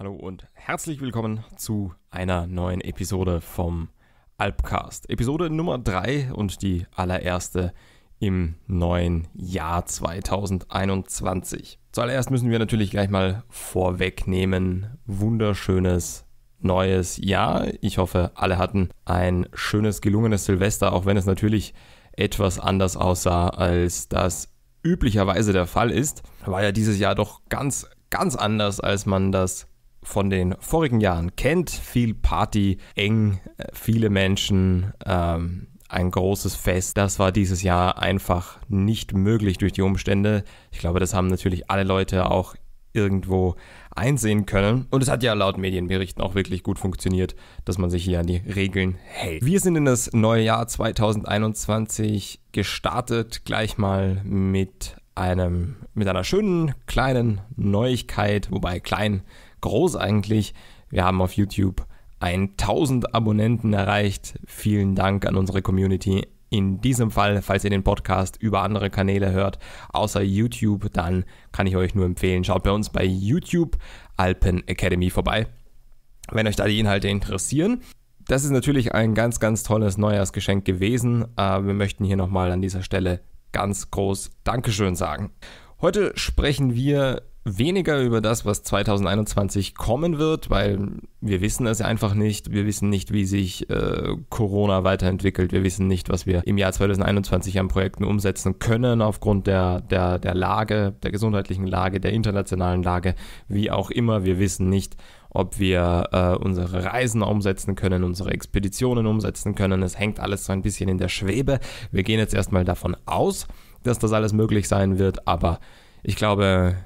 Hallo und herzlich willkommen zu einer neuen Episode vom Alpcast. Episode Nummer 3 und die allererste im neuen Jahr 2021. Zuallererst müssen wir natürlich gleich mal vorwegnehmen, wunderschönes neues Jahr. Ich hoffe, alle hatten ein schönes, gelungenes Silvester, auch wenn es natürlich etwas anders aussah, als das üblicherweise der Fall ist. War ja dieses Jahr doch ganz, ganz anders, als man das von den vorigen Jahren kennt. Viel Party, eng, äh, viele Menschen, ähm, ein großes Fest. Das war dieses Jahr einfach nicht möglich durch die Umstände. Ich glaube, das haben natürlich alle Leute auch irgendwo einsehen können. Und es hat ja laut Medienberichten auch wirklich gut funktioniert, dass man sich hier an die Regeln hält. Wir sind in das neue Jahr 2021 gestartet, gleich mal mit einem, mit einer schönen kleinen Neuigkeit, wobei klein groß eigentlich. Wir haben auf YouTube 1000 Abonnenten erreicht. Vielen Dank an unsere Community. In diesem Fall, falls ihr den Podcast über andere Kanäle hört, außer YouTube, dann kann ich euch nur empfehlen, schaut bei uns bei YouTube Alpen Academy vorbei, wenn euch da die Inhalte interessieren. Das ist natürlich ein ganz, ganz tolles Neujahrsgeschenk gewesen. Wir möchten hier nochmal an dieser Stelle ganz groß Dankeschön sagen. Heute sprechen wir weniger über das, was 2021 kommen wird, weil wir wissen es einfach nicht. Wir wissen nicht, wie sich äh, Corona weiterentwickelt. Wir wissen nicht, was wir im Jahr 2021 an Projekten umsetzen können aufgrund der, der, der Lage, der gesundheitlichen Lage, der internationalen Lage, wie auch immer. Wir wissen nicht, ob wir äh, unsere Reisen umsetzen können, unsere Expeditionen umsetzen können. Es hängt alles so ein bisschen in der Schwebe. Wir gehen jetzt erstmal davon aus, dass das alles möglich sein wird, aber ich glaube,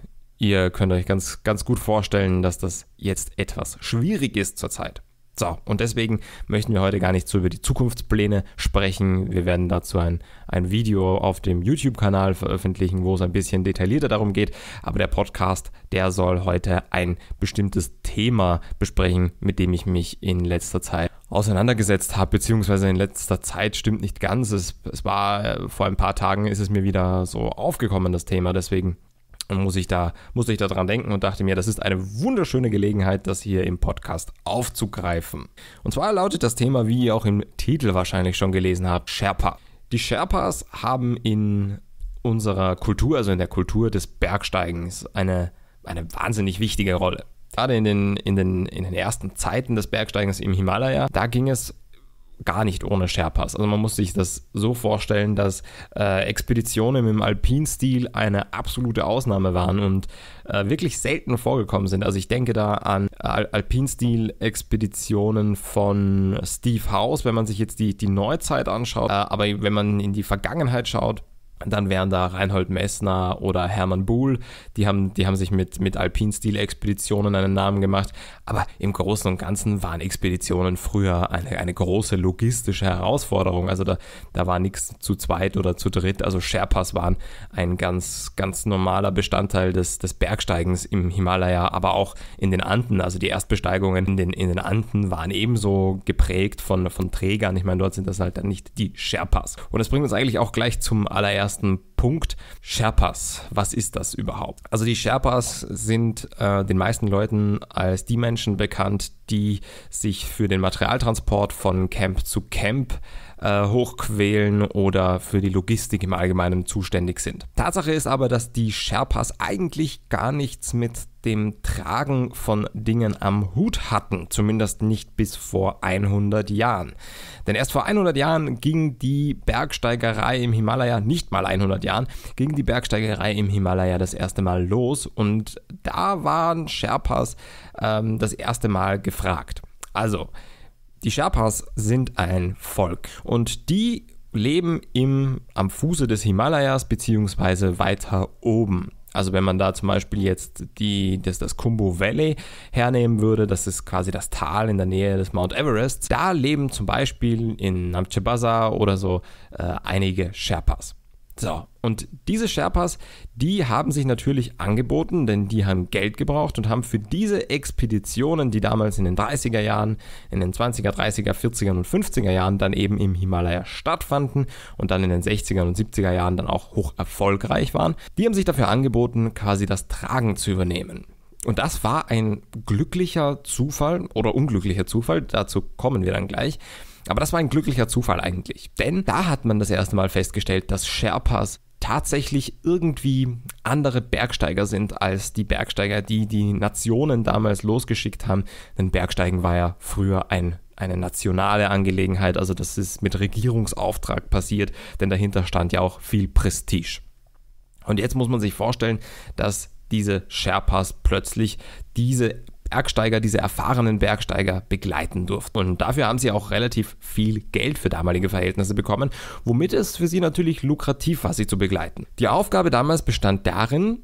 Ihr könnt euch ganz, ganz gut vorstellen, dass das jetzt etwas schwierig ist zurzeit. So, und deswegen möchten wir heute gar nicht so über die Zukunftspläne sprechen. Wir werden dazu ein, ein Video auf dem YouTube-Kanal veröffentlichen, wo es ein bisschen detaillierter darum geht. Aber der Podcast, der soll heute ein bestimmtes Thema besprechen, mit dem ich mich in letzter Zeit auseinandergesetzt habe, beziehungsweise in letzter Zeit stimmt nicht ganz. Es, es war äh, vor ein paar Tagen ist es mir wieder so aufgekommen, das Thema. Deswegen und muss ich da, musste ich da dran denken und dachte mir, das ist eine wunderschöne Gelegenheit, das hier im Podcast aufzugreifen. Und zwar lautet das Thema, wie ihr auch im Titel wahrscheinlich schon gelesen habt, Sherpa. Die Sherpas haben in unserer Kultur, also in der Kultur des Bergsteigens, eine, eine wahnsinnig wichtige Rolle. Gerade in den, in, den, in den ersten Zeiten des Bergsteigens im Himalaya, da ging es gar nicht ohne Sherpas. Also man muss sich das so vorstellen, dass äh, Expeditionen im Alpinstil eine absolute Ausnahme waren und äh, wirklich selten vorgekommen sind. Also ich denke da an äh, Al Alpinstil-Expeditionen von Steve House, wenn man sich jetzt die, die Neuzeit anschaut. Äh, aber wenn man in die Vergangenheit schaut, dann wären da Reinhold Messner oder Hermann Buhl, die haben, die haben sich mit, mit Alpinstil-Expeditionen einen Namen gemacht. Aber im Großen und Ganzen waren Expeditionen früher eine, eine große logistische Herausforderung. Also da, da war nichts zu zweit oder zu dritt. Also Sherpas waren ein ganz, ganz normaler Bestandteil des, des Bergsteigens im Himalaya, aber auch in den Anden. Also die Erstbesteigungen in den, in den Anden waren ebenso geprägt von, von Trägern. Ich meine, dort sind das halt dann nicht die Sherpas. Und das bringt uns eigentlich auch gleich zum allerersten ersten Punkt. Sherpas, was ist das überhaupt? Also die Sherpas sind äh, den meisten Leuten als die Menschen bekannt, die sich für den Materialtransport von Camp zu Camp äh, äh, hochquälen oder für die Logistik im Allgemeinen zuständig sind. Tatsache ist aber, dass die Sherpas eigentlich gar nichts mit dem Tragen von Dingen am Hut hatten, zumindest nicht bis vor 100 Jahren. Denn erst vor 100 Jahren ging die Bergsteigerei im Himalaya, nicht mal 100 Jahren, ging die Bergsteigerei im Himalaya das erste Mal los und da waren Sherpas ähm, das erste Mal gefragt. Also, die Sherpas sind ein Volk und die leben im, am Fuße des Himalayas beziehungsweise weiter oben. Also wenn man da zum Beispiel jetzt die, das, das Kumbu Valley hernehmen würde, das ist quasi das Tal in der Nähe des Mount Everest, da leben zum Beispiel in Namche Bazaar oder so äh, einige Sherpas. So, und diese Sherpas, die haben sich natürlich angeboten, denn die haben Geld gebraucht und haben für diese Expeditionen, die damals in den 30er Jahren, in den 20er, 30er, 40er und 50er Jahren dann eben im Himalaya stattfanden und dann in den 60er und 70er Jahren dann auch hoch erfolgreich waren, die haben sich dafür angeboten, quasi das Tragen zu übernehmen. Und das war ein glücklicher Zufall oder unglücklicher Zufall, dazu kommen wir dann gleich. Aber das war ein glücklicher Zufall eigentlich, denn da hat man das erste Mal festgestellt, dass Sherpas tatsächlich irgendwie andere Bergsteiger sind als die Bergsteiger, die die Nationen damals losgeschickt haben. Denn Bergsteigen war ja früher ein, eine nationale Angelegenheit, also das ist mit Regierungsauftrag passiert, denn dahinter stand ja auch viel Prestige. Und jetzt muss man sich vorstellen, dass diese Sherpas plötzlich diese Bergsteiger, diese erfahrenen Bergsteiger begleiten durften. Und dafür haben sie auch relativ viel Geld für damalige Verhältnisse bekommen, womit es für sie natürlich lukrativ war, sie zu begleiten. Die Aufgabe damals bestand darin,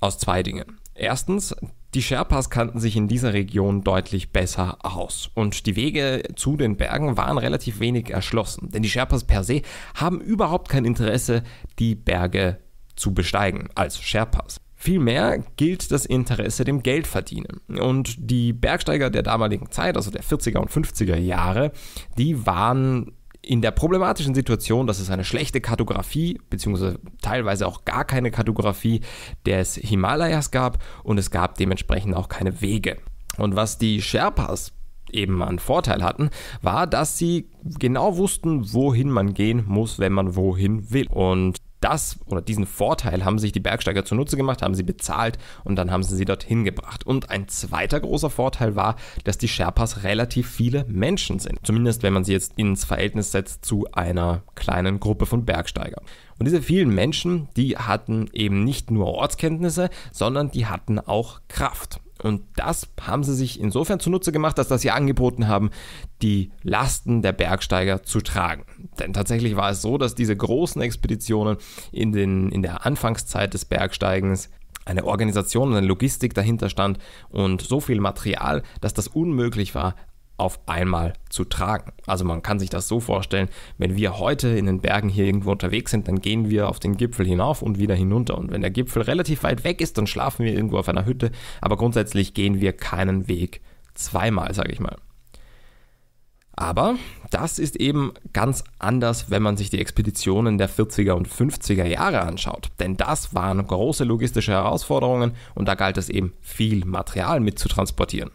aus zwei Dingen. Erstens, die Sherpas kannten sich in dieser Region deutlich besser aus und die Wege zu den Bergen waren relativ wenig erschlossen, denn die Sherpas per se haben überhaupt kein Interesse, die Berge zu besteigen als Sherpas. Vielmehr gilt das Interesse dem Geldverdienen. Und die Bergsteiger der damaligen Zeit, also der 40er und 50er Jahre, die waren in der problematischen Situation, dass es eine schlechte Kartografie beziehungsweise teilweise auch gar keine Kartografie des Himalayas gab und es gab dementsprechend auch keine Wege. Und was die Sherpas eben einen Vorteil hatten, war, dass sie genau wussten, wohin man gehen muss, wenn man wohin will. Und das oder diesen Vorteil haben sich die Bergsteiger zunutze gemacht, haben sie bezahlt und dann haben sie sie dorthin gebracht. Und ein zweiter großer Vorteil war, dass die Sherpas relativ viele Menschen sind. Zumindest wenn man sie jetzt ins Verhältnis setzt zu einer kleinen Gruppe von Bergsteigern. Und diese vielen Menschen, die hatten eben nicht nur Ortskenntnisse, sondern die hatten auch Kraft. Und das haben sie sich insofern zunutze gemacht, dass das sie angeboten haben, die Lasten der Bergsteiger zu tragen. Denn tatsächlich war es so, dass diese großen Expeditionen in, den, in der Anfangszeit des Bergsteigens eine Organisation eine Logistik dahinter stand und so viel Material, dass das unmöglich war, auf einmal zu tragen. Also man kann sich das so vorstellen, wenn wir heute in den Bergen hier irgendwo unterwegs sind, dann gehen wir auf den Gipfel hinauf und wieder hinunter. Und wenn der Gipfel relativ weit weg ist, dann schlafen wir irgendwo auf einer Hütte. Aber grundsätzlich gehen wir keinen Weg zweimal, sage ich mal. Aber das ist eben ganz anders, wenn man sich die Expeditionen der 40er und 50er Jahre anschaut. Denn das waren große logistische Herausforderungen und da galt es eben viel Material mitzutransportieren.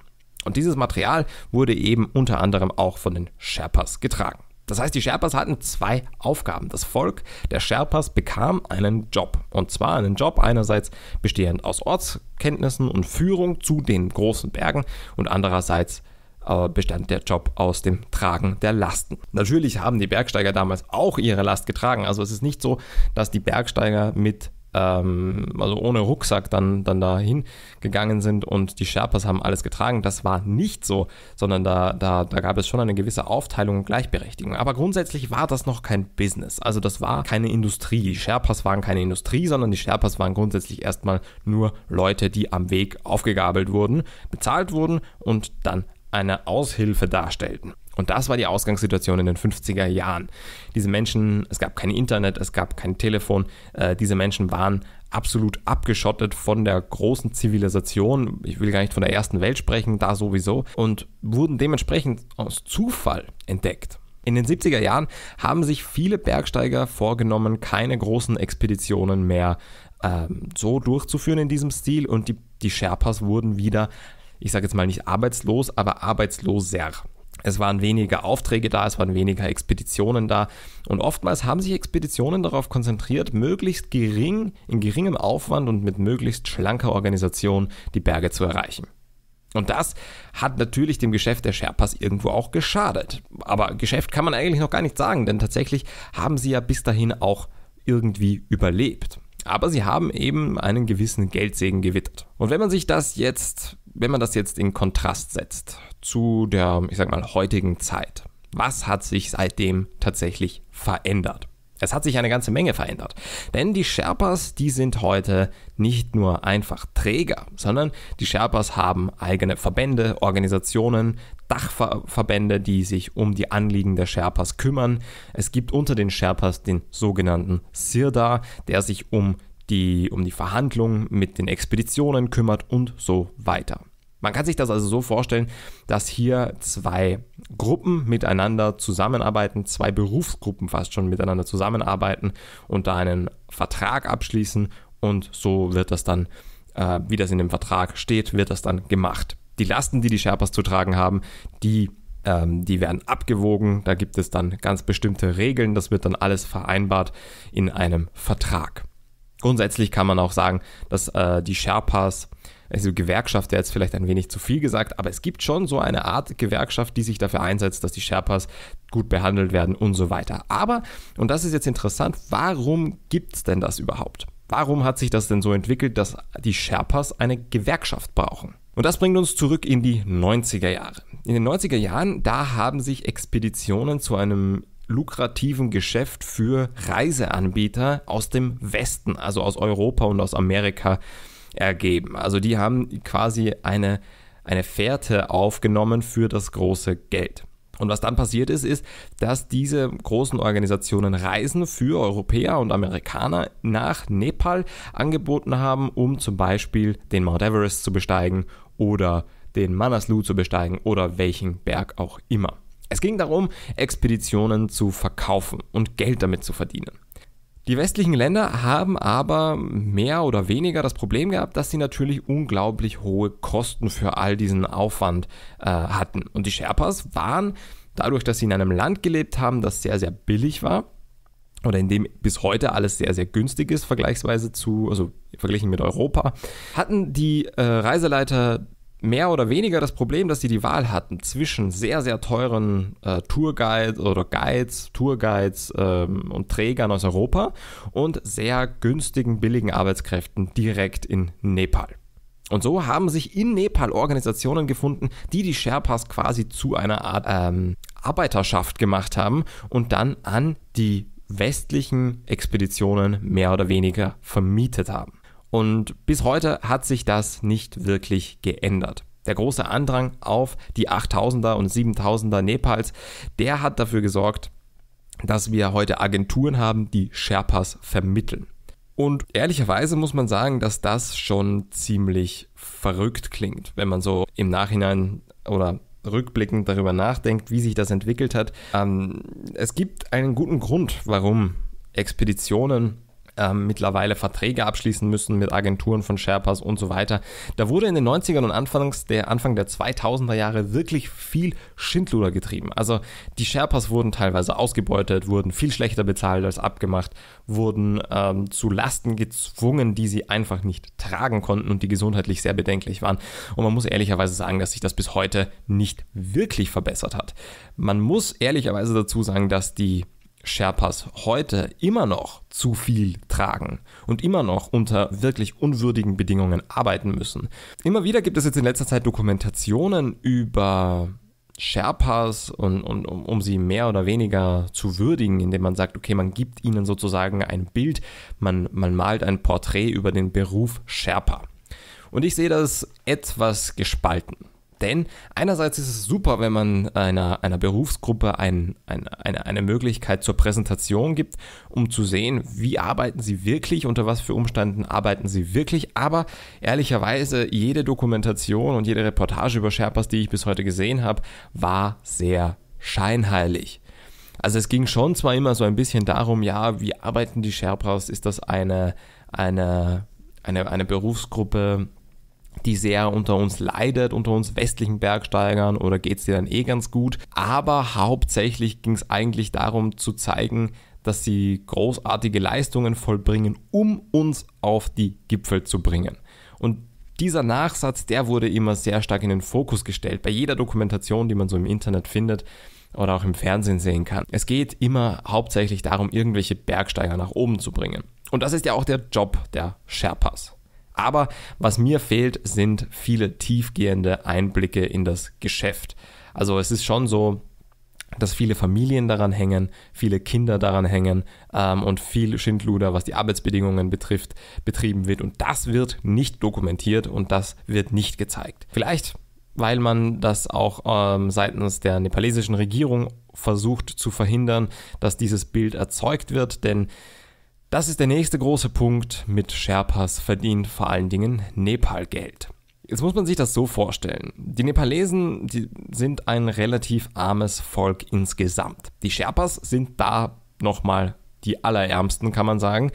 Und dieses Material wurde eben unter anderem auch von den Sherpas getragen. Das heißt, die Sherpas hatten zwei Aufgaben. Das Volk der Sherpas bekam einen Job. Und zwar einen Job einerseits bestehend aus Ortskenntnissen und Führung zu den großen Bergen und andererseits äh, bestand der Job aus dem Tragen der Lasten. Natürlich haben die Bergsteiger damals auch ihre Last getragen. Also es ist nicht so, dass die Bergsteiger mit ähm, also ohne Rucksack dann, dann dahin gegangen sind und die Sherpas haben alles getragen. Das war nicht so, sondern da, da, da gab es schon eine gewisse Aufteilung und Gleichberechtigung. Aber grundsätzlich war das noch kein Business. Also das war keine Industrie. Die Sherpas waren keine Industrie, sondern die Sherpas waren grundsätzlich erstmal nur Leute, die am Weg aufgegabelt wurden, bezahlt wurden und dann eine Aushilfe darstellten. Und das war die Ausgangssituation in den 50er Jahren. Diese Menschen, es gab kein Internet, es gab kein Telefon, äh, diese Menschen waren absolut abgeschottet von der großen Zivilisation. Ich will gar nicht von der ersten Welt sprechen, da sowieso. Und wurden dementsprechend aus Zufall entdeckt. In den 70er Jahren haben sich viele Bergsteiger vorgenommen, keine großen Expeditionen mehr ähm, so durchzuführen in diesem Stil und die, die Sherpas wurden wieder, ich sage jetzt mal nicht arbeitslos, aber arbeitsloser. Es waren weniger Aufträge da, es waren weniger Expeditionen da. Und oftmals haben sich Expeditionen darauf konzentriert, möglichst gering, in geringem Aufwand und mit möglichst schlanker Organisation die Berge zu erreichen. Und das hat natürlich dem Geschäft der Sherpas irgendwo auch geschadet. Aber Geschäft kann man eigentlich noch gar nicht sagen, denn tatsächlich haben sie ja bis dahin auch irgendwie überlebt. Aber sie haben eben einen gewissen Geldsegen gewittert. Und wenn man sich das jetzt wenn man das jetzt in Kontrast setzt zu der, ich sag mal, heutigen Zeit, was hat sich seitdem tatsächlich verändert? Es hat sich eine ganze Menge verändert. Denn die Sherpas, die sind heute nicht nur einfach Träger, sondern die Sherpas haben eigene Verbände, Organisationen, Dachverbände, die sich um die Anliegen der Sherpas kümmern. Es gibt unter den Sherpas den sogenannten Sirda, der sich um die um die Verhandlungen mit den Expeditionen kümmert und so weiter. Man kann sich das also so vorstellen, dass hier zwei Gruppen miteinander zusammenarbeiten, zwei Berufsgruppen fast schon miteinander zusammenarbeiten und da einen Vertrag abschließen und so wird das dann, äh, wie das in dem Vertrag steht, wird das dann gemacht. Die Lasten, die die Sherpas zu tragen haben, die, ähm, die werden abgewogen, da gibt es dann ganz bestimmte Regeln, das wird dann alles vereinbart in einem Vertrag. Grundsätzlich kann man auch sagen, dass äh, die Sherpas, also Gewerkschaft wäre jetzt vielleicht ein wenig zu viel gesagt, aber es gibt schon so eine Art Gewerkschaft, die sich dafür einsetzt, dass die Sherpas gut behandelt werden und so weiter. Aber, und das ist jetzt interessant, warum gibt es denn das überhaupt? Warum hat sich das denn so entwickelt, dass die Sherpas eine Gewerkschaft brauchen? Und das bringt uns zurück in die 90er Jahre. In den 90er Jahren, da haben sich Expeditionen zu einem lukrativen Geschäft für Reiseanbieter aus dem Westen, also aus Europa und aus Amerika ergeben. Also die haben quasi eine, eine Fährte aufgenommen für das große Geld. Und was dann passiert ist, ist, dass diese großen Organisationen Reisen für Europäer und Amerikaner nach Nepal angeboten haben, um zum Beispiel den Mount Everest zu besteigen oder den Manaslu zu besteigen oder welchen Berg auch immer. Es ging darum, Expeditionen zu verkaufen und Geld damit zu verdienen. Die westlichen Länder haben aber mehr oder weniger das Problem gehabt, dass sie natürlich unglaublich hohe Kosten für all diesen Aufwand äh, hatten. Und die Sherpas waren dadurch, dass sie in einem Land gelebt haben, das sehr, sehr billig war oder in dem bis heute alles sehr, sehr günstig ist, vergleichsweise zu, also verglichen mit Europa, hatten die äh, Reiseleiter mehr oder weniger das Problem, dass sie die Wahl hatten zwischen sehr, sehr teuren äh, Tourguides oder Guides, Tourguides ähm, und Trägern aus Europa und sehr günstigen, billigen Arbeitskräften direkt in Nepal. Und so haben sich in Nepal Organisationen gefunden, die die Sherpas quasi zu einer Art ähm, Arbeiterschaft gemacht haben und dann an die westlichen Expeditionen mehr oder weniger vermietet haben. Und bis heute hat sich das nicht wirklich geändert. Der große Andrang auf die 8000er und 7000er Nepals, der hat dafür gesorgt, dass wir heute Agenturen haben, die Sherpas vermitteln. Und ehrlicherweise muss man sagen, dass das schon ziemlich verrückt klingt, wenn man so im Nachhinein oder rückblickend darüber nachdenkt, wie sich das entwickelt hat. Ähm, es gibt einen guten Grund, warum Expeditionen ähm, mittlerweile Verträge abschließen müssen mit Agenturen von Sherpas und so weiter. Da wurde in den 90ern und Anfangs der Anfang der 2000er Jahre wirklich viel Schindluder getrieben. Also die Sherpas wurden teilweise ausgebeutet, wurden viel schlechter bezahlt als abgemacht, wurden ähm, zu Lasten gezwungen, die sie einfach nicht tragen konnten und die gesundheitlich sehr bedenklich waren. Und man muss ehrlicherweise sagen, dass sich das bis heute nicht wirklich verbessert hat. Man muss ehrlicherweise dazu sagen, dass die Sherpas heute immer noch zu viel tragen und immer noch unter wirklich unwürdigen Bedingungen arbeiten müssen. Immer wieder gibt es jetzt in letzter Zeit Dokumentationen über Sherpas und, und um, um, sie mehr oder weniger zu würdigen, indem man sagt, okay, man gibt ihnen sozusagen ein Bild, man, man malt ein Porträt über den Beruf Sherpa. Und ich sehe das etwas gespalten. Denn einerseits ist es super, wenn man einer, einer Berufsgruppe ein, ein, eine, eine Möglichkeit zur Präsentation gibt, um zu sehen, wie arbeiten sie wirklich, unter was für Umständen arbeiten sie wirklich. Aber ehrlicherweise, jede Dokumentation und jede Reportage über Sherpas, die ich bis heute gesehen habe, war sehr scheinheilig. Also es ging schon zwar immer so ein bisschen darum, ja, wie arbeiten die Sherpas? Ist das eine, eine, eine, eine Berufsgruppe, die Serie unter uns leidet, unter uns westlichen Bergsteigern oder geht es dir dann eh ganz gut. Aber hauptsächlich ging es eigentlich darum zu zeigen, dass sie großartige Leistungen vollbringen, um uns auf die Gipfel zu bringen. Und dieser Nachsatz, der wurde immer sehr stark in den Fokus gestellt, bei jeder Dokumentation, die man so im Internet findet oder auch im Fernsehen sehen kann. Es geht immer hauptsächlich darum, irgendwelche Bergsteiger nach oben zu bringen. Und das ist ja auch der Job der Sherpas. Aber was mir fehlt, sind viele tiefgehende Einblicke in das Geschäft. Also es ist schon so, dass viele Familien daran hängen, viele Kinder daran hängen ähm, und viel Schindluder, was die Arbeitsbedingungen betrifft, betrieben wird. Und das wird nicht dokumentiert und das wird nicht gezeigt. Vielleicht weil man das auch ähm, seitens der nepalesischen Regierung versucht zu verhindern, dass dieses Bild erzeugt wird, denn das ist der nächste große Punkt. Mit Sherpas verdient vor allen Dingen Nepal Geld. Jetzt muss man sich das so vorstellen. Die Nepalesen die sind ein relativ armes Volk insgesamt. Die Sherpas sind da nochmal die allerärmsten, kann man sagen.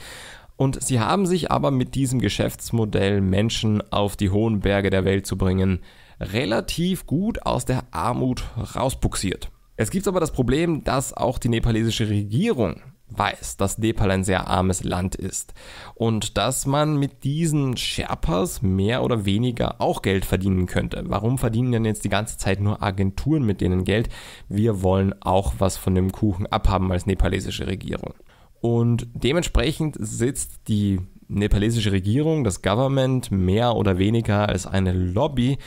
Und sie haben sich aber mit diesem Geschäftsmodell, Menschen auf die hohen Berge der Welt zu bringen, relativ gut aus der Armut rausbuxiert. Es gibt aber das Problem, dass auch die nepalesische Regierung weiß, dass Nepal ein sehr armes Land ist und dass man mit diesen Sherpas mehr oder weniger auch Geld verdienen könnte. Warum verdienen denn jetzt die ganze Zeit nur Agenturen mit denen Geld? Wir wollen auch was von dem Kuchen abhaben als nepalesische Regierung. Und dementsprechend sitzt die nepalesische Regierung, das Government, mehr oder weniger als eine Lobby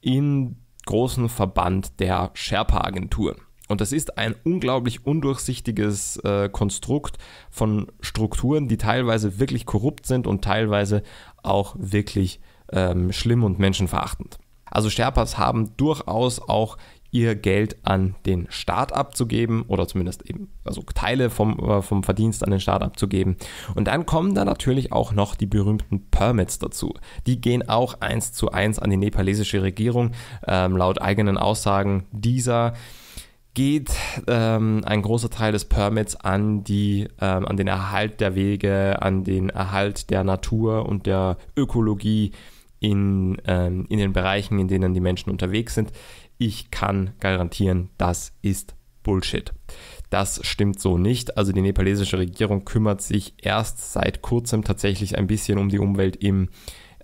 in großen Verband der Sherpa-Agenturen. Und das ist ein unglaublich undurchsichtiges äh, Konstrukt von Strukturen, die teilweise wirklich korrupt sind und teilweise auch wirklich ähm, schlimm und menschenverachtend. Also Sherpas haben durchaus auch ihr Geld an den Staat abzugeben oder zumindest eben, also Teile vom, äh, vom Verdienst an den Staat abzugeben. Und dann kommen da natürlich auch noch die berühmten Permits dazu. Die gehen auch eins zu eins an die nepalesische Regierung, ähm, laut eigenen Aussagen dieser geht ähm, ein großer Teil des Permits an, die, ähm, an den Erhalt der Wege, an den Erhalt der Natur und der Ökologie in, ähm, in den Bereichen, in denen die Menschen unterwegs sind. Ich kann garantieren, das ist Bullshit. Das stimmt so nicht. Also die nepalesische Regierung kümmert sich erst seit kurzem tatsächlich ein bisschen um die Umwelt im,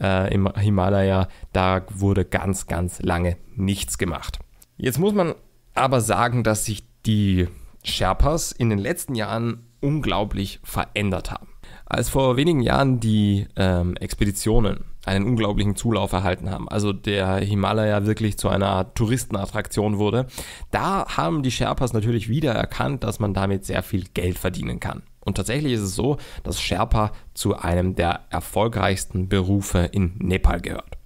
äh, im Himalaya. Da wurde ganz, ganz lange nichts gemacht. Jetzt muss man aber sagen, dass sich die Sherpas in den letzten Jahren unglaublich verändert haben. Als vor wenigen Jahren die ähm, Expeditionen einen unglaublichen Zulauf erhalten haben, also der Himalaya wirklich zu einer Art Touristenattraktion wurde, da haben die Sherpas natürlich wieder erkannt, dass man damit sehr viel Geld verdienen kann. Und tatsächlich ist es so, dass Sherpa zu einem der erfolgreichsten Berufe in Nepal gehört.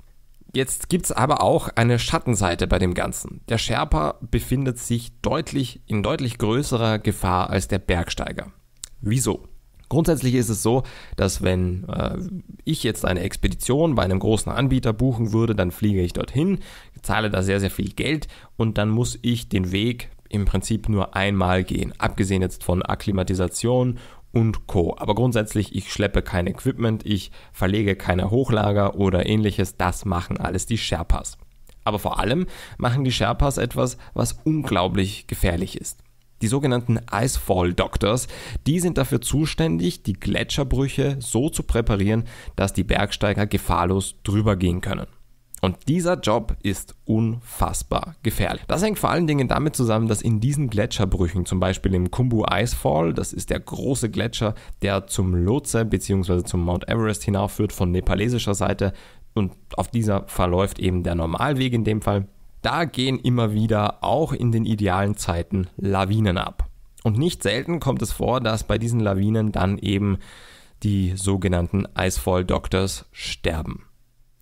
Jetzt gibt es aber auch eine Schattenseite bei dem Ganzen. Der Sherpa befindet sich deutlich in deutlich größerer Gefahr als der Bergsteiger. Wieso? Grundsätzlich ist es so, dass wenn äh, ich jetzt eine Expedition bei einem großen Anbieter buchen würde, dann fliege ich dorthin, zahle da sehr, sehr viel Geld und dann muss ich den Weg im Prinzip nur einmal gehen, abgesehen jetzt von Akklimatisation und Co. Aber grundsätzlich, ich schleppe kein Equipment, ich verlege keine Hochlager oder ähnliches, das machen alles die Sherpas. Aber vor allem machen die Sherpas etwas, was unglaublich gefährlich ist. Die sogenannten Icefall Doctors, die sind dafür zuständig, die Gletscherbrüche so zu präparieren, dass die Bergsteiger gefahrlos drüber gehen können. Und dieser Job ist unfassbar gefährlich. Das hängt vor allen Dingen damit zusammen, dass in diesen Gletscherbrüchen, zum Beispiel im Kumbu Icefall, das ist der große Gletscher, der zum Lhotse bzw. zum Mount Everest hinaufführt von nepalesischer Seite und auf dieser verläuft eben der Normalweg in dem Fall, da gehen immer wieder auch in den idealen Zeiten Lawinen ab. Und nicht selten kommt es vor, dass bei diesen Lawinen dann eben die sogenannten Icefall Doctors sterben.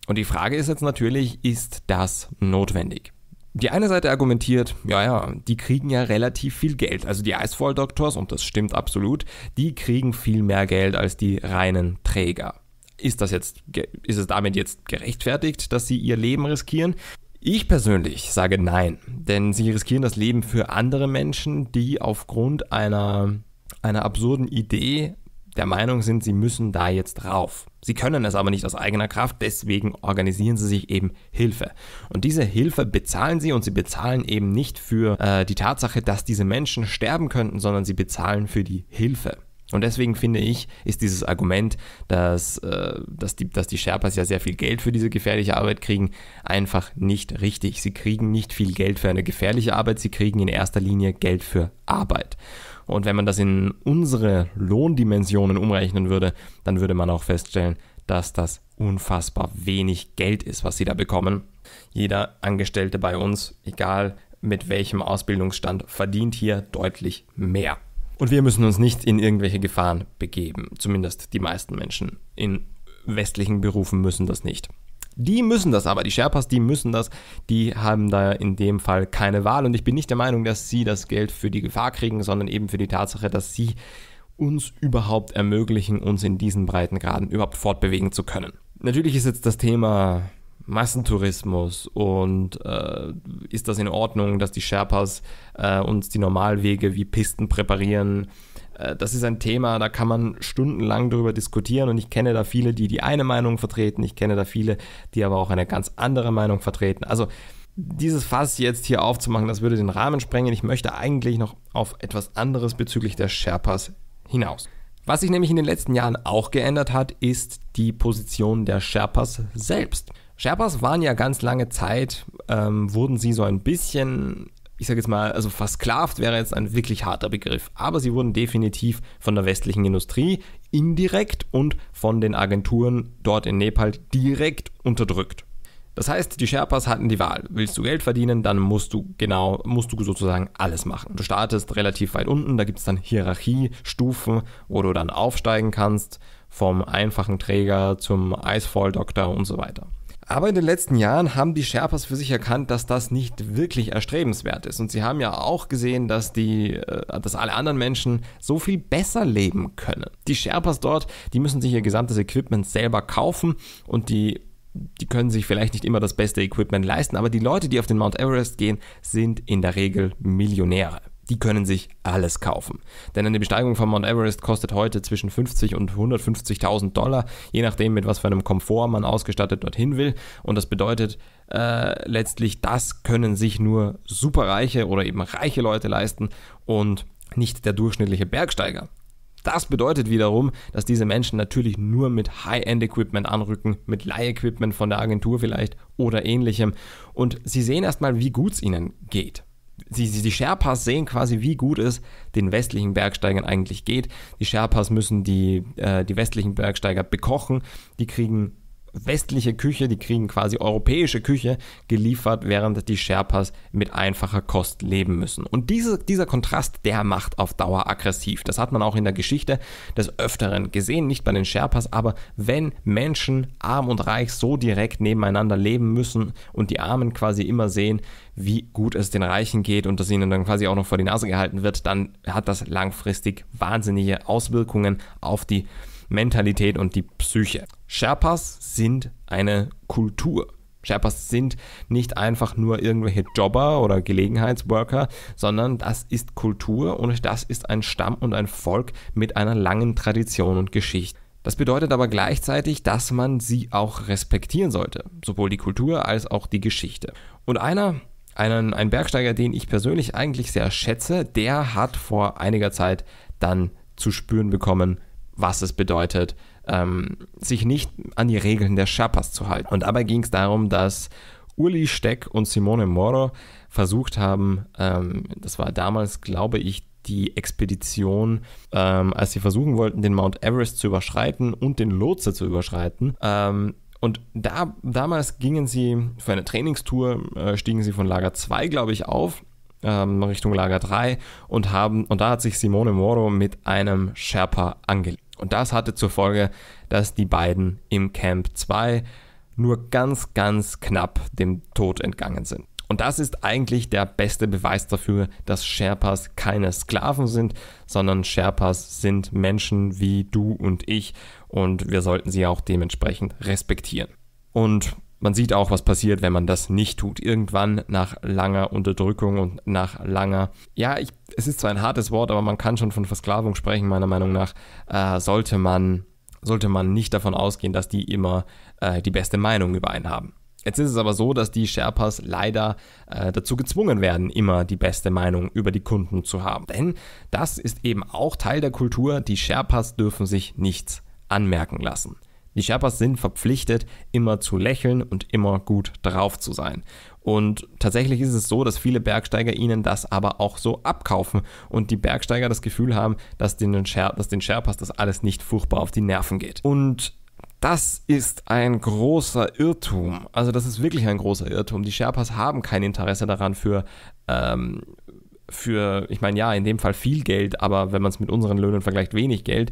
Und die Frage ist jetzt natürlich, ist das notwendig? Die eine Seite argumentiert, ja, ja, die kriegen ja relativ viel Geld. Also die Icefall Doctors, und das stimmt absolut, die kriegen viel mehr Geld als die reinen Träger. Ist das jetzt, ist es damit jetzt gerechtfertigt, dass sie ihr Leben riskieren? Ich persönlich sage nein, denn sie riskieren das Leben für andere Menschen, die aufgrund einer, einer absurden Idee der Meinung sind, sie müssen da jetzt rauf. Sie können es aber nicht aus eigener Kraft, deswegen organisieren sie sich eben Hilfe. Und diese Hilfe bezahlen sie und sie bezahlen eben nicht für äh, die Tatsache, dass diese Menschen sterben könnten, sondern sie bezahlen für die Hilfe. Und deswegen finde ich, ist dieses Argument, dass, äh, dass, die, dass die Sherpas ja sehr viel Geld für diese gefährliche Arbeit kriegen, einfach nicht richtig. Sie kriegen nicht viel Geld für eine gefährliche Arbeit, sie kriegen in erster Linie Geld für Arbeit. Und wenn man das in unsere Lohndimensionen umrechnen würde, dann würde man auch feststellen, dass das unfassbar wenig Geld ist, was sie da bekommen. Jeder Angestellte bei uns, egal mit welchem Ausbildungsstand, verdient hier deutlich mehr. Und wir müssen uns nicht in irgendwelche Gefahren begeben, zumindest die meisten Menschen in westlichen Berufen müssen das nicht. Die müssen das aber, die Sherpas, die müssen das, die haben da in dem Fall keine Wahl und ich bin nicht der Meinung, dass sie das Geld für die Gefahr kriegen, sondern eben für die Tatsache, dass sie uns überhaupt ermöglichen, uns in diesen Breitengraden überhaupt fortbewegen zu können. Natürlich ist jetzt das Thema Massentourismus und äh, ist das in Ordnung, dass die Sherpas äh, uns die Normalwege wie Pisten präparieren, äh, das ist ein Thema, da kann man stundenlang darüber diskutieren und ich kenne da viele, die die eine Meinung vertreten, ich kenne da viele, die aber auch eine ganz andere Meinung vertreten. Also dieses Fass jetzt hier aufzumachen, das würde den Rahmen sprengen. Ich möchte eigentlich noch auf etwas anderes bezüglich der Sherpas hinaus. Was sich nämlich in den letzten Jahren auch geändert hat, ist die Position der Sherpas selbst. Sherpas waren ja ganz lange Zeit, ähm, wurden sie so ein bisschen ich sage jetzt mal, also versklavt wäre jetzt ein wirklich harter Begriff, aber sie wurden definitiv von der westlichen Industrie indirekt und von den Agenturen dort in Nepal direkt unterdrückt. Das heißt, die Sherpas hatten die Wahl. Willst du Geld verdienen, dann musst du genau, musst du sozusagen alles machen. Du startest relativ weit unten, da gibt es dann Hierarchiestufen, wo du dann aufsteigen kannst, vom einfachen Träger zum Icefall-Doktor und so weiter. Aber in den letzten Jahren haben die Sherpas für sich erkannt, dass das nicht wirklich erstrebenswert ist. Und sie haben ja auch gesehen, dass, die, äh, dass alle anderen Menschen so viel besser leben können. Die Sherpas dort, die müssen sich ihr gesamtes Equipment selber kaufen und die die können sich vielleicht nicht immer das beste Equipment leisten, aber die Leute, die auf den Mount Everest gehen, sind in der Regel Millionäre die können sich alles kaufen. Denn eine Besteigung von Mount Everest kostet heute zwischen 50 und 150.000 Dollar, je nachdem, mit was für einem Komfort man ausgestattet dorthin will. Und das bedeutet äh, letztlich, das können sich nur superreiche oder eben reiche Leute leisten und nicht der durchschnittliche Bergsteiger. Das bedeutet wiederum, dass diese Menschen natürlich nur mit High-End-Equipment anrücken, mit Leih-Equipment von der Agentur vielleicht oder ähnlichem. Und sie sehen erstmal, wie gut es ihnen geht die, die, die Sherpas sehen quasi, wie gut es den westlichen Bergsteigern eigentlich geht. Die Sherpas müssen die, äh, die westlichen Bergsteiger bekochen. Die kriegen westliche Küche, die kriegen quasi europäische Küche geliefert, während die Sherpas mit einfacher Kost leben müssen. Und diese, dieser Kontrast, der macht auf Dauer aggressiv. Das hat man auch in der Geschichte des Öfteren gesehen, nicht bei den Sherpas, aber wenn Menschen arm und reich so direkt nebeneinander leben müssen und die Armen quasi immer sehen, wie gut es den Reichen geht und dass ihnen dann quasi auch noch vor die Nase gehalten wird, dann hat das langfristig wahnsinnige Auswirkungen auf die Mentalität und die Psyche. Sherpas sind eine Kultur. Sherpas sind nicht einfach nur irgendwelche Jobber oder Gelegenheitsworker, sondern das ist Kultur und das ist ein Stamm und ein Volk mit einer langen Tradition und Geschichte. Das bedeutet aber gleichzeitig, dass man sie auch respektieren sollte, sowohl die Kultur als auch die Geschichte. Und einer, einen, ein Bergsteiger, den ich persönlich eigentlich sehr schätze, der hat vor einiger Zeit dann zu spüren bekommen, was es bedeutet, ähm, sich nicht an die Regeln der Sherpas zu halten. Und dabei ging es darum, dass Uli Steck und Simone Moro versucht haben, ähm, das war damals, glaube ich, die Expedition, ähm, als sie versuchen wollten, den Mount Everest zu überschreiten und den Lotse zu überschreiten. Ähm, und da, damals gingen sie für eine Trainingstour, äh, stiegen sie von Lager 2, glaube ich, auf ähm, Richtung Lager 3 und haben und da hat sich Simone Moro mit einem Sherpa angelegt. Und das hatte zur Folge, dass die beiden im Camp 2 nur ganz, ganz knapp dem Tod entgangen sind. Und das ist eigentlich der beste Beweis dafür, dass Sherpas keine Sklaven sind, sondern Sherpas sind Menschen wie du und ich und wir sollten sie auch dementsprechend respektieren. Und man sieht auch, was passiert, wenn man das nicht tut. Irgendwann nach langer Unterdrückung und nach langer, ja, ich, es ist zwar ein hartes Wort, aber man kann schon von Versklavung sprechen, meiner Meinung nach, äh, sollte, man, sollte man nicht davon ausgehen, dass die immer äh, die beste Meinung über einen haben. Jetzt ist es aber so, dass die Sherpas leider äh, dazu gezwungen werden, immer die beste Meinung über die Kunden zu haben. Denn das ist eben auch Teil der Kultur. Die Sherpas dürfen sich nichts anmerken lassen. Die Sherpas sind verpflichtet, immer zu lächeln und immer gut drauf zu sein. Und tatsächlich ist es so, dass viele Bergsteiger ihnen das aber auch so abkaufen und die Bergsteiger das Gefühl haben, dass den, Sher dass den Sherpas das alles nicht furchtbar auf die Nerven geht. Und das ist ein großer Irrtum. Also das ist wirklich ein großer Irrtum. Die Sherpas haben kein Interesse daran für, ähm, für ich meine, ja, in dem Fall viel Geld, aber wenn man es mit unseren Löhnen vergleicht, wenig Geld,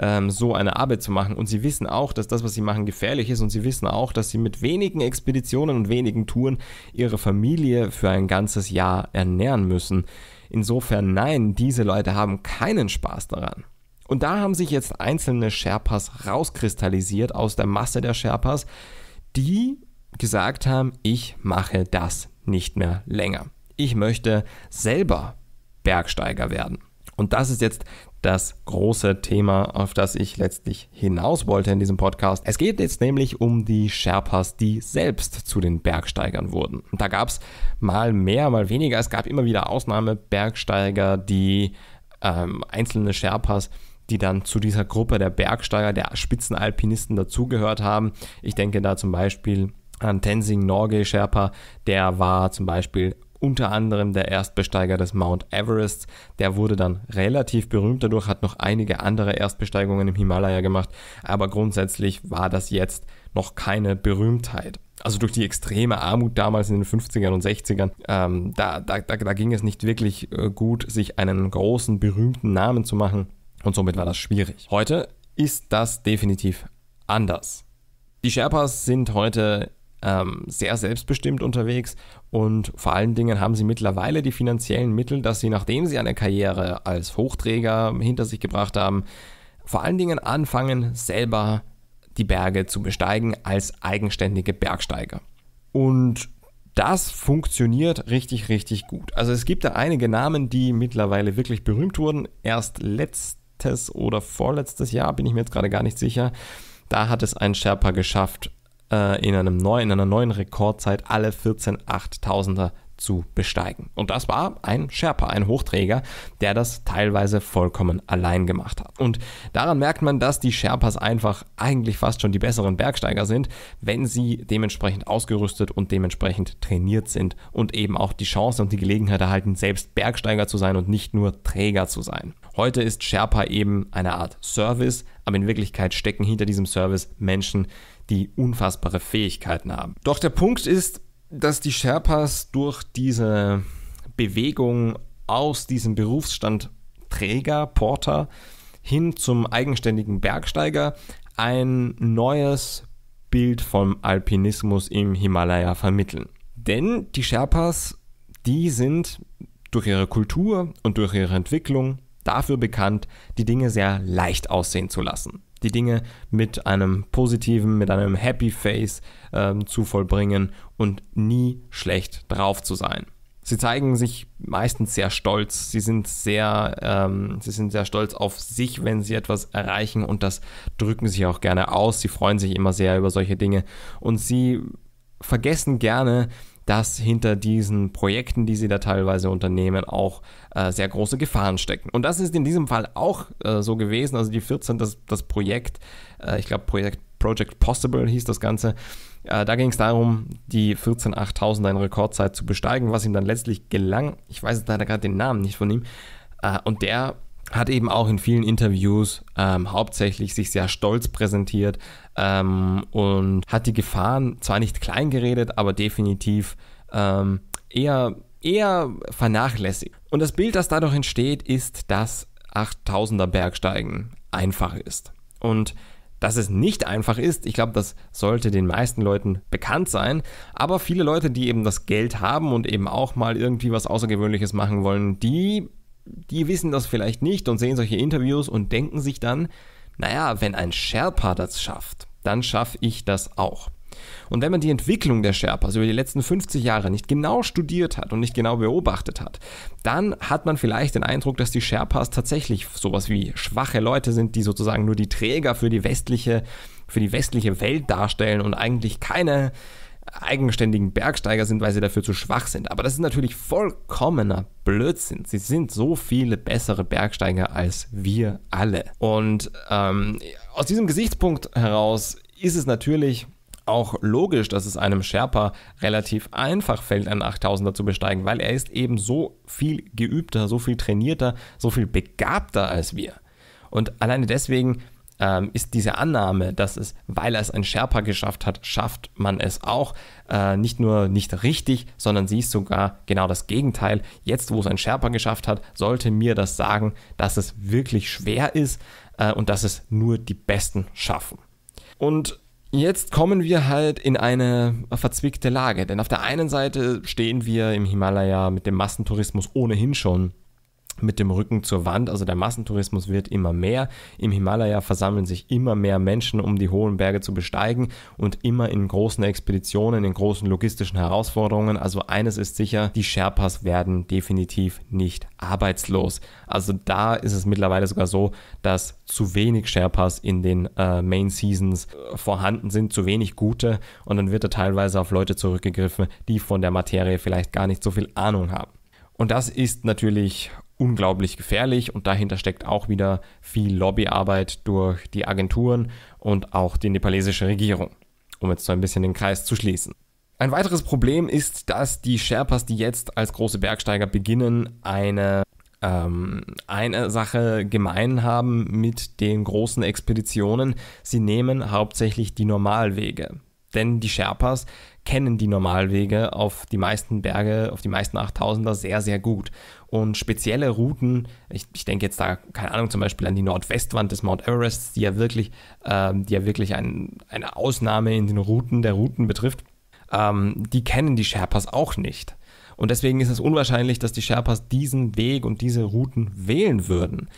ähm, so eine Arbeit zu machen. Und sie wissen auch, dass das, was sie machen, gefährlich ist. Und sie wissen auch, dass sie mit wenigen Expeditionen und wenigen Touren ihre Familie für ein ganzes Jahr ernähren müssen. Insofern nein, diese Leute haben keinen Spaß daran. Und da haben sich jetzt einzelne Sherpas rauskristallisiert aus der Masse der Sherpas, die gesagt haben, ich mache das nicht mehr länger. Ich möchte selber Bergsteiger werden. Und das ist jetzt das große Thema, auf das ich letztlich hinaus wollte in diesem Podcast. Es geht jetzt nämlich um die Sherpas, die selbst zu den Bergsteigern wurden. Da gab es mal mehr, mal weniger. Es gab immer wieder Ausnahmebergsteiger, die ähm, einzelne Sherpas die dann zu dieser Gruppe der Bergsteiger, der Spitzenalpinisten dazugehört haben. Ich denke da zum Beispiel an Tenzing Norgay Sherpa, der war zum Beispiel unter anderem der Erstbesteiger des Mount Everest. Der wurde dann relativ berühmt dadurch, hat noch einige andere Erstbesteigungen im Himalaya gemacht, aber grundsätzlich war das jetzt noch keine Berühmtheit. Also durch die extreme Armut damals in den 50ern und 60ern, ähm, da, da, da, da, ging es nicht wirklich äh, gut, sich einen großen, berühmten Namen zu machen und somit war das schwierig. Heute ist das definitiv anders. Die Sherpas sind heute ähm, sehr selbstbestimmt unterwegs und vor allen Dingen haben sie mittlerweile die finanziellen Mittel, dass sie, nachdem sie eine Karriere als Hochträger hinter sich gebracht haben, vor allen Dingen anfangen, selber die Berge zu besteigen als eigenständige Bergsteiger. Und das funktioniert richtig, richtig gut. Also es gibt da einige Namen, die mittlerweile wirklich berühmt wurden. Erst letztes oder vorletztes Jahr, bin ich mir jetzt gerade gar nicht sicher, da hat es ein Sherpa geschafft, äh, in, einem neu, in einer neuen Rekordzeit alle 14 8000er zu besteigen. Und das war ein Sherpa, ein Hochträger, der das teilweise vollkommen allein gemacht hat. Und daran merkt man, dass die Sherpas einfach eigentlich fast schon die besseren Bergsteiger sind, wenn sie dementsprechend ausgerüstet und dementsprechend trainiert sind und eben auch die Chance und die Gelegenheit erhalten, selbst Bergsteiger zu sein und nicht nur Träger zu sein. Heute ist Sherpa eben eine Art Service, aber in Wirklichkeit stecken hinter diesem Service Menschen, die unfassbare Fähigkeiten haben. Doch der Punkt ist, dass die Sherpas durch diese Bewegung aus diesem Berufsstand Träger, Porter hin zum eigenständigen Bergsteiger ein neues Bild vom Alpinismus im Himalaya vermitteln. Denn die Sherpas, die sind durch ihre Kultur und durch ihre Entwicklung dafür bekannt, die Dinge sehr leicht aussehen zu lassen die Dinge mit einem positiven, mit einem Happy Face äh, zu vollbringen und nie schlecht drauf zu sein. Sie zeigen sich meistens sehr stolz. Sie sind sehr, ähm, sie sind sehr stolz auf sich, wenn sie etwas erreichen und das drücken sie auch gerne aus. Sie freuen sich immer sehr über solche Dinge und sie vergessen gerne, dass hinter diesen Projekten, die sie da teilweise unternehmen, auch äh, sehr große Gefahren stecken. Und das ist in diesem Fall auch äh, so gewesen. Also die 14, das, das Projekt, äh, ich glaube Projekt, Project Possible hieß das Ganze, äh, da ging es darum, die 14 in Rekordzeit zu besteigen, was ihm dann letztlich gelang. Ich weiß leider gerade den Namen nicht von ihm. Äh, und der hat eben auch in vielen Interviews ähm, hauptsächlich sich sehr stolz präsentiert ähm, und hat die Gefahren zwar nicht klein geredet, aber definitiv ähm, eher, eher vernachlässigt. Und das Bild, das dadurch entsteht, ist, dass 8000er Bergsteigen einfach ist. Und dass es nicht einfach ist, ich glaube, das sollte den meisten Leuten bekannt sein. Aber viele Leute, die eben das Geld haben und eben auch mal irgendwie was Außergewöhnliches machen wollen, die die wissen das vielleicht nicht und sehen solche Interviews und denken sich dann, naja, wenn ein Sherpa das schafft, dann schaffe ich das auch. Und wenn man die Entwicklung der Sherpas über die letzten 50 Jahre nicht genau studiert hat und nicht genau beobachtet hat, dann hat man vielleicht den Eindruck, dass die Sherpas tatsächlich sowas wie schwache Leute sind, die sozusagen nur die Träger für die westliche, für die westliche Welt darstellen und eigentlich keine eigenständigen Bergsteiger sind, weil sie dafür zu schwach sind. Aber das ist natürlich vollkommener Blödsinn. Sie sind so viele bessere Bergsteiger als wir alle. Und ähm, aus diesem Gesichtspunkt heraus ist es natürlich auch logisch, dass es einem Sherpa relativ einfach fällt, einen 8000er zu besteigen, weil er ist eben so viel geübter, so viel trainierter, so viel begabter als wir. Und alleine deswegen ähm, ist diese Annahme, dass es, weil er es ein Sherpa geschafft hat, schafft man es auch, äh, nicht nur nicht richtig, sondern sie ist sogar genau das Gegenteil. Jetzt, wo es ein Sherpa geschafft hat, sollte mir das sagen, dass es wirklich schwer ist äh, und dass es nur die Besten schaffen. Und Jetzt kommen wir halt in eine verzwickte Lage, denn auf der einen Seite stehen wir im Himalaya mit dem Massentourismus ohnehin schon mit dem Rücken zur Wand. Also der Massentourismus wird immer mehr. Im Himalaya versammeln sich immer mehr Menschen, um die hohen Berge zu besteigen und immer in großen Expeditionen, in großen logistischen Herausforderungen. Also eines ist sicher, die Sherpas werden definitiv nicht arbeitslos. Also da ist es mittlerweile sogar so, dass zu wenig Sherpas in den äh, Main Seasons äh, vorhanden sind, zu wenig gute und dann wird da teilweise auf Leute zurückgegriffen, die von der Materie vielleicht gar nicht so viel Ahnung haben. Und das ist natürlich unglaublich gefährlich und dahinter steckt auch wieder viel Lobbyarbeit durch die Agenturen und auch die nepalesische Regierung, um jetzt so ein bisschen den Kreis zu schließen. Ein weiteres Problem ist, dass die Sherpas, die jetzt als große Bergsteiger beginnen, eine, ähm, eine Sache gemein haben mit den großen Expeditionen. Sie nehmen hauptsächlich die Normalwege. Denn die Sherpas kennen die Normalwege auf die meisten Berge, auf die meisten 8000er sehr, sehr gut. Und spezielle Routen, ich, ich denke jetzt da, keine Ahnung, zum Beispiel an die Nordwestwand des Mount Everest, die ja wirklich, ähm, die ja wirklich ein, eine Ausnahme in den Routen der Routen betrifft, ähm, die kennen die Sherpas auch nicht. Und deswegen ist es unwahrscheinlich, dass die Sherpas diesen Weg und diese Routen wählen würden.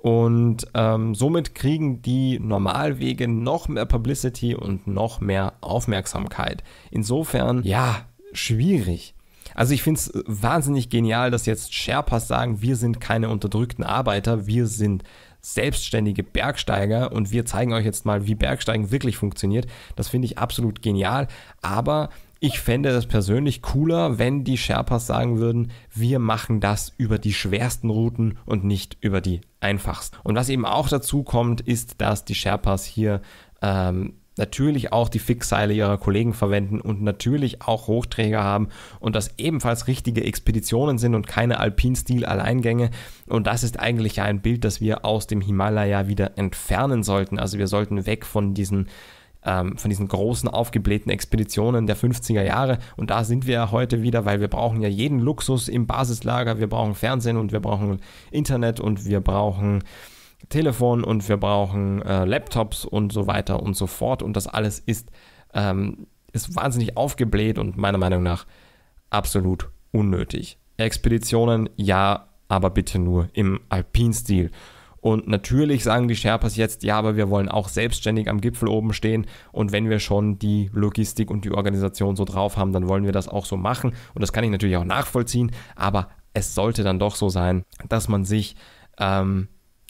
Und ähm, somit kriegen die Normalwege noch mehr Publicity und noch mehr Aufmerksamkeit. Insofern, ja, schwierig. Also ich finde es wahnsinnig genial, dass jetzt Sherpas sagen, wir sind keine unterdrückten Arbeiter, wir sind selbstständige Bergsteiger und wir zeigen euch jetzt mal, wie Bergsteigen wirklich funktioniert. Das finde ich absolut genial, aber ich fände es persönlich cooler, wenn die Sherpas sagen würden, wir machen das über die schwersten Routen und nicht über die einfachst. Und was eben auch dazu kommt, ist, dass die Sherpas hier ähm, natürlich auch die Fixseile ihrer Kollegen verwenden und natürlich auch Hochträger haben und das ebenfalls richtige Expeditionen sind und keine Alpinstil-Alleingänge. Und das ist eigentlich ja ein Bild, das wir aus dem Himalaya wieder entfernen sollten. Also wir sollten weg von diesen ähm, von diesen großen aufgeblähten Expeditionen der 50er Jahre. Und da sind wir ja heute wieder, weil wir brauchen ja jeden Luxus im Basislager. Wir brauchen Fernsehen und wir brauchen Internet und wir brauchen Telefon und wir brauchen äh, Laptops und so weiter und so fort. Und das alles ist, ähm, ist wahnsinnig aufgebläht und meiner Meinung nach absolut unnötig. Expeditionen ja, aber bitte nur im Alpinstil. stil und natürlich sagen die Sherpas jetzt, ja, aber wir wollen auch selbstständig am Gipfel oben stehen. Und wenn wir schon die Logistik und die Organisation so drauf haben, dann wollen wir das auch so machen. Und das kann ich natürlich auch nachvollziehen. Aber es sollte dann doch so sein, dass man sich ähm,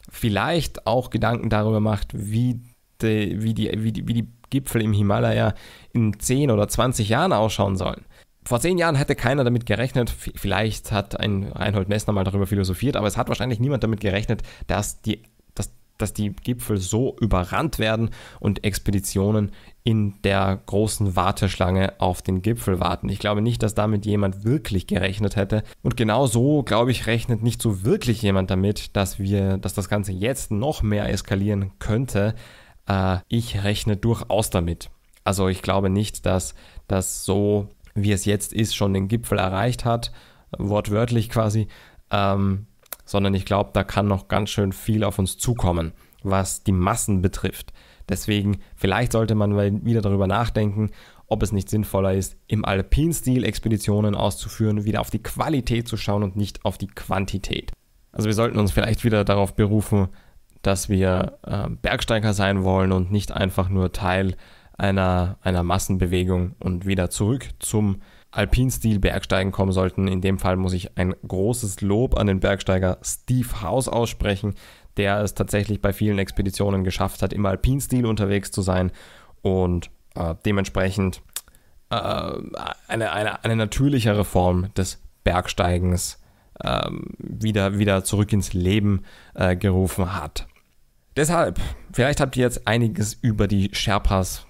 vielleicht auch Gedanken darüber macht, wie die, wie, die, wie, die, wie die Gipfel im Himalaya in 10 oder 20 Jahren ausschauen sollen. Vor zehn Jahren hätte keiner damit gerechnet, vielleicht hat ein Reinhold Messner mal darüber philosophiert, aber es hat wahrscheinlich niemand damit gerechnet, dass die, dass, dass die Gipfel so überrannt werden und Expeditionen in der großen Warteschlange auf den Gipfel warten. Ich glaube nicht, dass damit jemand wirklich gerechnet hätte. Und genau so, glaube ich, rechnet nicht so wirklich jemand damit, dass wir, dass das Ganze jetzt noch mehr eskalieren könnte. Äh, ich rechne durchaus damit. Also ich glaube nicht, dass das so wie es jetzt ist, schon den Gipfel erreicht hat, wortwörtlich quasi, ähm, sondern ich glaube, da kann noch ganz schön viel auf uns zukommen, was die Massen betrifft. Deswegen, vielleicht sollte man wieder darüber nachdenken, ob es nicht sinnvoller ist, im Alpinstil Expeditionen auszuführen, wieder auf die Qualität zu schauen und nicht auf die Quantität. Also wir sollten uns vielleicht wieder darauf berufen, dass wir äh, Bergsteiger sein wollen und nicht einfach nur Teil einer, einer Massenbewegung und wieder zurück zum Alpinstil Bergsteigen kommen sollten. In dem Fall muss ich ein großes Lob an den Bergsteiger Steve House aussprechen, der es tatsächlich bei vielen Expeditionen geschafft hat, im Alpinstil unterwegs zu sein und äh, dementsprechend äh, eine, eine, eine natürlichere Form des Bergsteigens äh, wieder, wieder zurück ins Leben äh, gerufen hat. Deshalb, vielleicht habt ihr jetzt einiges über die Sherpas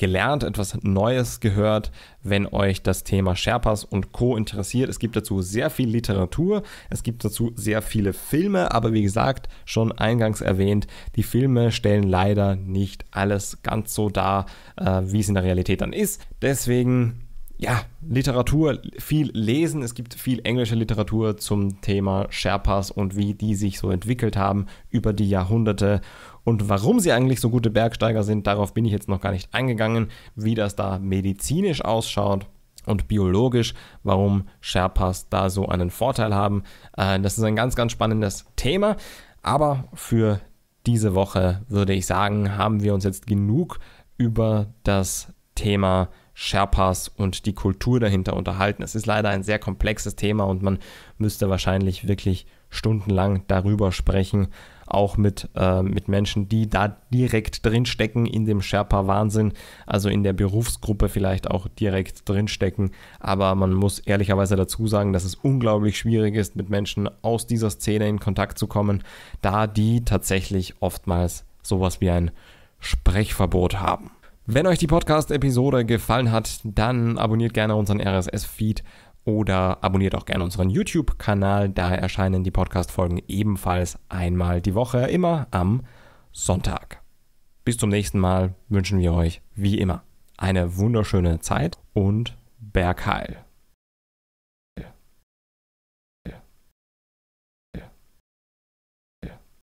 gelernt, etwas Neues gehört, wenn euch das Thema Sherpas und Co. interessiert. Es gibt dazu sehr viel Literatur, es gibt dazu sehr viele Filme, aber wie gesagt, schon eingangs erwähnt, die Filme stellen leider nicht alles ganz so dar, äh, wie es in der Realität dann ist. Deswegen ja, Literatur, viel lesen. Es gibt viel englische Literatur zum Thema Sherpas und wie die sich so entwickelt haben über die Jahrhunderte. Und warum sie eigentlich so gute Bergsteiger sind, darauf bin ich jetzt noch gar nicht eingegangen, wie das da medizinisch ausschaut und biologisch, warum Sherpas da so einen Vorteil haben. Äh, das ist ein ganz, ganz spannendes Thema. Aber für diese Woche würde ich sagen, haben wir uns jetzt genug über das Thema Sherpas und die Kultur dahinter unterhalten. Es ist leider ein sehr komplexes Thema und man müsste wahrscheinlich wirklich stundenlang darüber sprechen auch mit, äh, mit Menschen, die da direkt drinstecken in dem Sherpa-Wahnsinn, also in der Berufsgruppe vielleicht auch direkt drinstecken. Aber man muss ehrlicherweise dazu sagen, dass es unglaublich schwierig ist, mit Menschen aus dieser Szene in Kontakt zu kommen, da die tatsächlich oftmals sowas wie ein Sprechverbot haben. Wenn euch die Podcast-Episode gefallen hat, dann abonniert gerne unseren RSS-Feed oder abonniert auch gerne unseren YouTube-Kanal. Da erscheinen die Podcast-Folgen ebenfalls einmal die Woche, immer am Sonntag. Bis zum nächsten Mal wünschen wir euch wie immer eine wunderschöne Zeit und Bergheil.